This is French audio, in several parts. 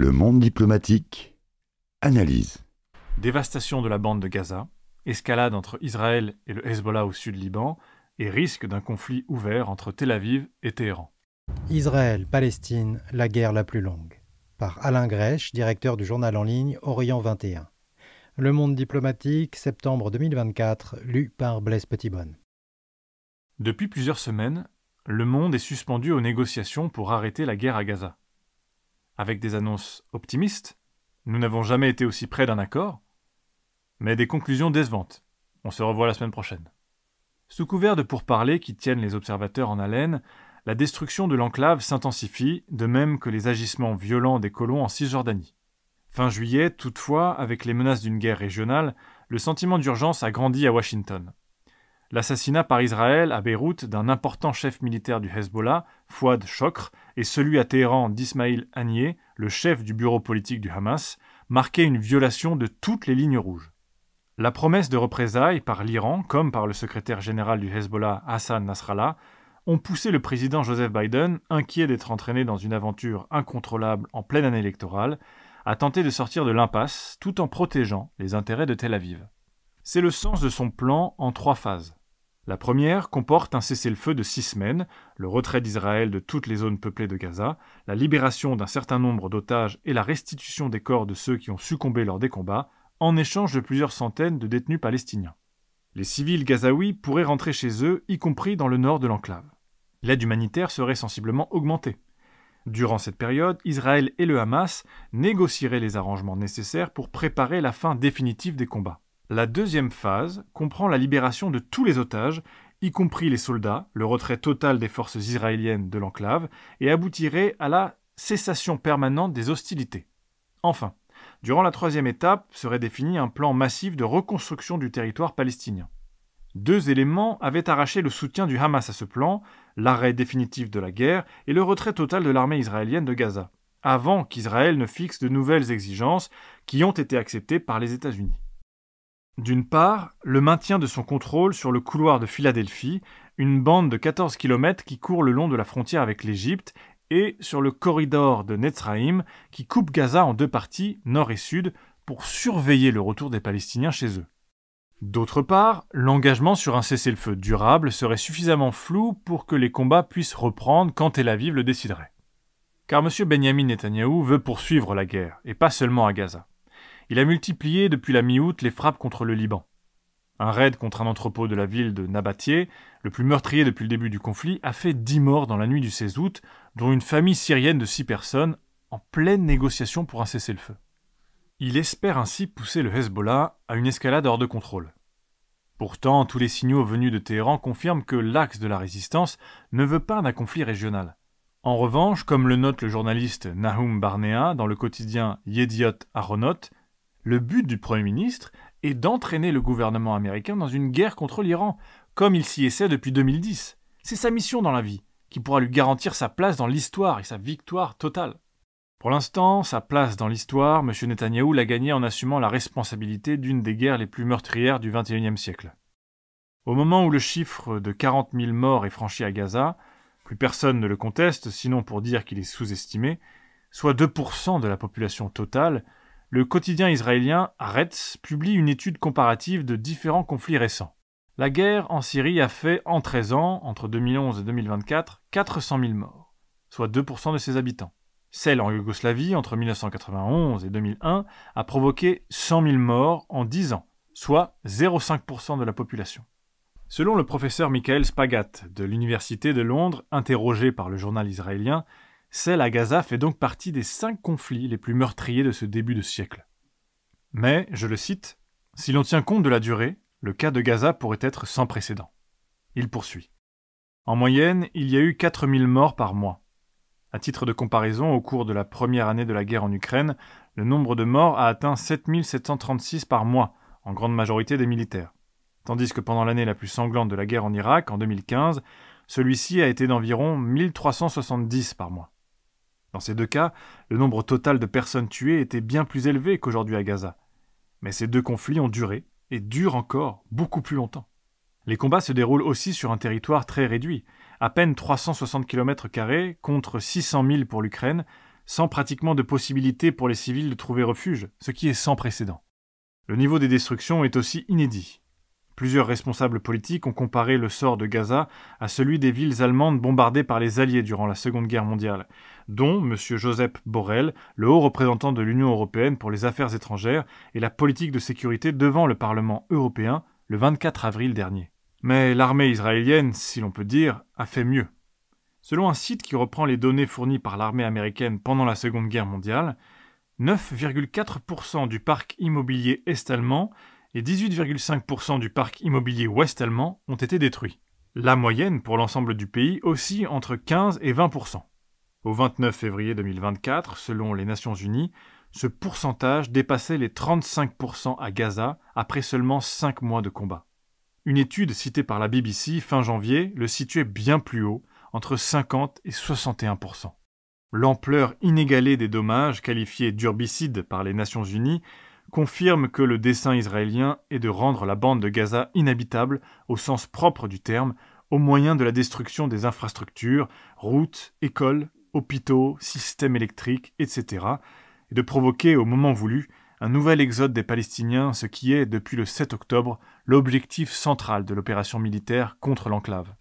Le monde diplomatique. Analyse. Dévastation de la bande de Gaza, escalade entre Israël et le Hezbollah au sud Liban, et risque d'un conflit ouvert entre Tel Aviv et Téhéran. Israël, Palestine, la guerre la plus longue. Par Alain Grèche, directeur du journal en ligne Orient 21. Le Monde diplomatique, septembre 2024, lu par Blaise Petitbonne. Depuis plusieurs semaines, le monde est suspendu aux négociations pour arrêter la guerre à Gaza avec des annonces optimistes, nous n'avons jamais été aussi près d'un accord, mais des conclusions décevantes. On se revoit la semaine prochaine. Sous couvert de pourparlers qui tiennent les observateurs en haleine, la destruction de l'enclave s'intensifie, de même que les agissements violents des colons en Cisjordanie. Fin juillet, toutefois, avec les menaces d'une guerre régionale, le sentiment d'urgence a grandi à Washington l'assassinat par Israël à Beyrouth d'un important chef militaire du Hezbollah, Fouad Chokr, et celui à Téhéran d'Ismail Haniyeh, le chef du bureau politique du Hamas, marquait une violation de toutes les lignes rouges. La promesse de représailles par l'Iran, comme par le secrétaire général du Hezbollah Hassan Nasrallah, ont poussé le président Joseph Biden, inquiet d'être entraîné dans une aventure incontrôlable en pleine année électorale, à tenter de sortir de l'impasse tout en protégeant les intérêts de Tel Aviv. C'est le sens de son plan en trois phases. La première comporte un cessez-le-feu de six semaines, le retrait d'Israël de toutes les zones peuplées de Gaza, la libération d'un certain nombre d'otages et la restitution des corps de ceux qui ont succombé lors des combats, en échange de plusieurs centaines de détenus palestiniens. Les civils gazaouis pourraient rentrer chez eux, y compris dans le nord de l'enclave. L'aide humanitaire serait sensiblement augmentée. Durant cette période, Israël et le Hamas négocieraient les arrangements nécessaires pour préparer la fin définitive des combats. La deuxième phase comprend la libération de tous les otages, y compris les soldats, le retrait total des forces israéliennes de l'enclave, et aboutirait à la cessation permanente des hostilités. Enfin, durant la troisième étape serait défini un plan massif de reconstruction du territoire palestinien. Deux éléments avaient arraché le soutien du Hamas à ce plan, l'arrêt définitif de la guerre et le retrait total de l'armée israélienne de Gaza, avant qu'Israël ne fixe de nouvelles exigences qui ont été acceptées par les États-Unis. D'une part, le maintien de son contrôle sur le couloir de Philadelphie, une bande de 14 km qui court le long de la frontière avec l'Égypte, et sur le corridor de Netzraïm qui coupe Gaza en deux parties, nord et sud, pour surveiller le retour des Palestiniens chez eux. D'autre part, l'engagement sur un cessez-le-feu durable serait suffisamment flou pour que les combats puissent reprendre quand Tel Aviv le déciderait. Car M. Benjamin Netanyahou veut poursuivre la guerre, et pas seulement à Gaza. Il a multiplié depuis la mi-août les frappes contre le Liban. Un raid contre un entrepôt de la ville de Nabatier, le plus meurtrier depuis le début du conflit, a fait dix morts dans la nuit du 16 août, dont une famille syrienne de six personnes, en pleine négociation pour un cessez-le-feu. Il espère ainsi pousser le Hezbollah à une escalade hors de contrôle. Pourtant, tous les signaux venus de Téhéran confirment que l'axe de la résistance ne veut pas d'un conflit régional. En revanche, comme le note le journaliste Nahum Barnea dans le quotidien Yediot Aronot, le but du Premier ministre est d'entraîner le gouvernement américain dans une guerre contre l'Iran, comme il s'y essaie depuis 2010. C'est sa mission dans la vie, qui pourra lui garantir sa place dans l'histoire et sa victoire totale. Pour l'instant, sa place dans l'histoire, M. Netanyahou l'a gagnée en assumant la responsabilité d'une des guerres les plus meurtrières du XXIe siècle. Au moment où le chiffre de 40 000 morts est franchi à Gaza, plus personne ne le conteste, sinon pour dire qu'il est sous-estimé, soit 2% de la population totale, le quotidien israélien Aretz publie une étude comparative de différents conflits récents. La guerre en Syrie a fait, en 13 ans, entre 2011 et 2024, 400 000 morts, soit 2% de ses habitants. Celle en Yougoslavie, entre 1991 et 2001, a provoqué 100 000 morts en 10 ans, soit 0,5% de la population. Selon le professeur Michael Spagat de l'Université de Londres, interrogé par le journal israélien, celle à Gaza fait donc partie des cinq conflits les plus meurtriers de ce début de siècle. Mais, je le cite, si l'on tient compte de la durée, le cas de Gaza pourrait être sans précédent. Il poursuit. En moyenne, il y a eu 4000 morts par mois. À titre de comparaison, au cours de la première année de la guerre en Ukraine, le nombre de morts a atteint 7736 par mois, en grande majorité des militaires. Tandis que pendant l'année la plus sanglante de la guerre en Irak, en 2015, celui-ci a été d'environ 1370 par mois. Dans ces deux cas, le nombre total de personnes tuées était bien plus élevé qu'aujourd'hui à Gaza. Mais ces deux conflits ont duré, et durent encore, beaucoup plus longtemps. Les combats se déroulent aussi sur un territoire très réduit, à peine 360 km contre 600 000 pour l'Ukraine, sans pratiquement de possibilité pour les civils de trouver refuge, ce qui est sans précédent. Le niveau des destructions est aussi inédit. Plusieurs responsables politiques ont comparé le sort de Gaza à celui des villes allemandes bombardées par les Alliés durant la Seconde Guerre mondiale, dont M. Joseph Borrell, le haut représentant de l'Union européenne pour les affaires étrangères et la politique de sécurité devant le Parlement européen le 24 avril dernier. Mais l'armée israélienne, si l'on peut dire, a fait mieux. Selon un site qui reprend les données fournies par l'armée américaine pendant la Seconde Guerre mondiale, 9,4% du parc immobilier est-allemand et 18,5% du parc immobilier ouest-allemand ont été détruits. La moyenne pour l'ensemble du pays aussi entre 15 et 20%. Au 29 février 2024, selon les Nations Unies, ce pourcentage dépassait les 35% à Gaza après seulement 5 mois de combat. Une étude citée par la BBC fin janvier le situait bien plus haut, entre 50 et 61%. L'ampleur inégalée des dommages, qualifiés d'urbicides par les Nations Unies, confirme que le dessein israélien est de rendre la bande de Gaza inhabitable au sens propre du terme, au moyen de la destruction des infrastructures, routes, écoles hôpitaux, systèmes électriques, etc., et de provoquer au moment voulu un nouvel exode des Palestiniens, ce qui est, depuis le 7 octobre, l'objectif central de l'opération militaire contre l'enclave.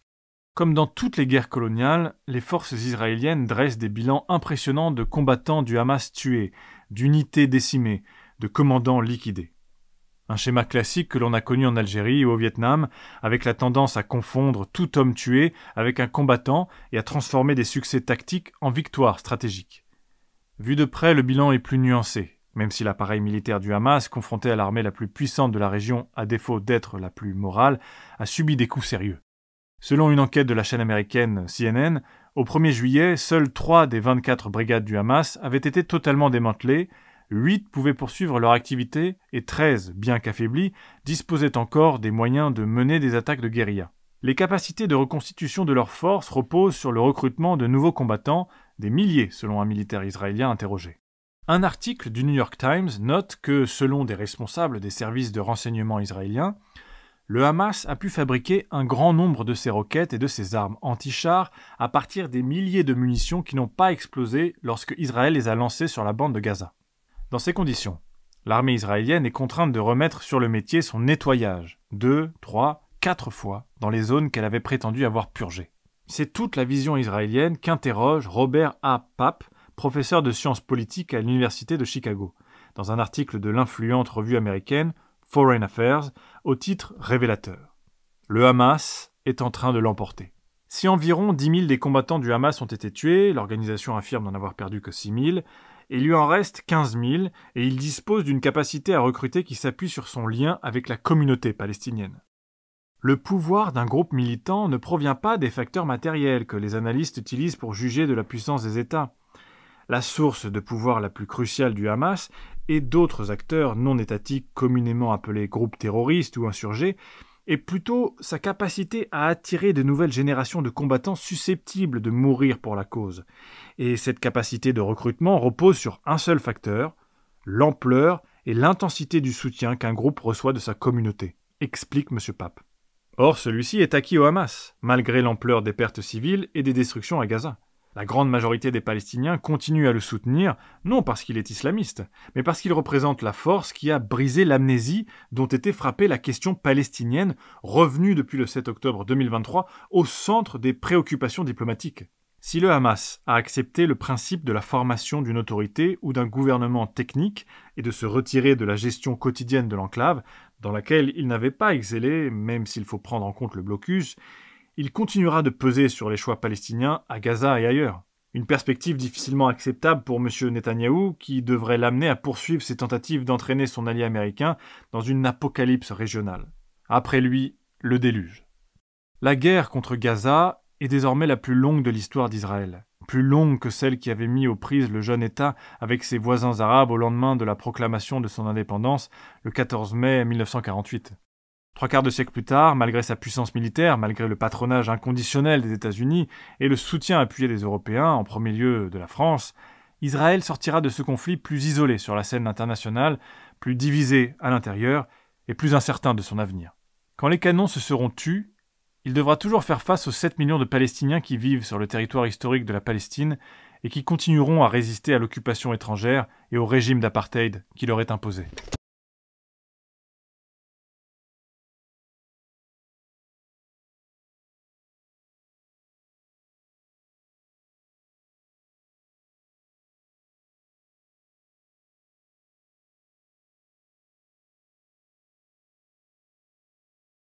Comme dans toutes les guerres coloniales, les forces israéliennes dressent des bilans impressionnants de combattants du Hamas tués, d'unités décimées, de commandants liquidés. Un schéma classique que l'on a connu en Algérie ou au Vietnam, avec la tendance à confondre tout homme tué avec un combattant et à transformer des succès tactiques en victoires stratégiques. Vu de près, le bilan est plus nuancé, même si l'appareil militaire du Hamas, confronté à l'armée la plus puissante de la région, à défaut d'être la plus morale, a subi des coups sérieux. Selon une enquête de la chaîne américaine CNN, au 1er juillet, seules 3 des 24 brigades du Hamas avaient été totalement démantelées 8 pouvaient poursuivre leur activité et 13, bien qu'affaiblis, disposaient encore des moyens de mener des attaques de guérilla. Les capacités de reconstitution de leurs forces reposent sur le recrutement de nouveaux combattants, des milliers selon un militaire israélien interrogé. Un article du New York Times note que, selon des responsables des services de renseignement israéliens, le Hamas a pu fabriquer un grand nombre de ses roquettes et de ses armes anti-chars à partir des milliers de munitions qui n'ont pas explosé lorsque Israël les a lancées sur la bande de Gaza. Dans ces conditions, l'armée israélienne est contrainte de remettre sur le métier son nettoyage, deux, trois, quatre fois, dans les zones qu'elle avait prétendu avoir purgées. C'est toute la vision israélienne qu'interroge Robert A. Papp, professeur de sciences politiques à l'Université de Chicago, dans un article de l'influente revue américaine Foreign Affairs, au titre révélateur. Le Hamas est en train de l'emporter. Si environ 10 000 des combattants du Hamas ont été tués, l'organisation affirme n'en avoir perdu que 6 000, il lui en reste 15 000 et il dispose d'une capacité à recruter qui s'appuie sur son lien avec la communauté palestinienne. Le pouvoir d'un groupe militant ne provient pas des facteurs matériels que les analystes utilisent pour juger de la puissance des États. La source de pouvoir la plus cruciale du Hamas et d'autres acteurs non étatiques communément appelés groupes terroristes ou insurgés et plutôt sa capacité à attirer de nouvelles générations de combattants susceptibles de mourir pour la cause. Et cette capacité de recrutement repose sur un seul facteur, l'ampleur et l'intensité du soutien qu'un groupe reçoit de sa communauté, explique M. Pape. Or, celui-ci est acquis au Hamas, malgré l'ampleur des pertes civiles et des destructions à Gaza. La grande majorité des Palestiniens continue à le soutenir, non parce qu'il est islamiste, mais parce qu'il représente la force qui a brisé l'amnésie dont était frappée la question palestinienne, revenue depuis le 7 octobre 2023 au centre des préoccupations diplomatiques. Si le Hamas a accepté le principe de la formation d'une autorité ou d'un gouvernement technique et de se retirer de la gestion quotidienne de l'enclave, dans laquelle il n'avait pas excellé, même s'il faut prendre en compte le blocus, il continuera de peser sur les choix palestiniens à Gaza et ailleurs. Une perspective difficilement acceptable pour M. Netanyahou, qui devrait l'amener à poursuivre ses tentatives d'entraîner son allié américain dans une apocalypse régionale. Après lui, le déluge. La guerre contre Gaza est désormais la plus longue de l'histoire d'Israël, plus longue que celle qui avait mis aux prises le jeune État avec ses voisins arabes au lendemain de la proclamation de son indépendance, le 14 mai 1948. Trois quarts de siècle plus tard, malgré sa puissance militaire, malgré le patronage inconditionnel des États-Unis et le soutien appuyé des Européens, en premier lieu de la France, Israël sortira de ce conflit plus isolé sur la scène internationale, plus divisé à l'intérieur et plus incertain de son avenir. Quand les canons se seront tus, il devra toujours faire face aux 7 millions de Palestiniens qui vivent sur le territoire historique de la Palestine et qui continueront à résister à l'occupation étrangère et au régime d'apartheid qui leur est imposé.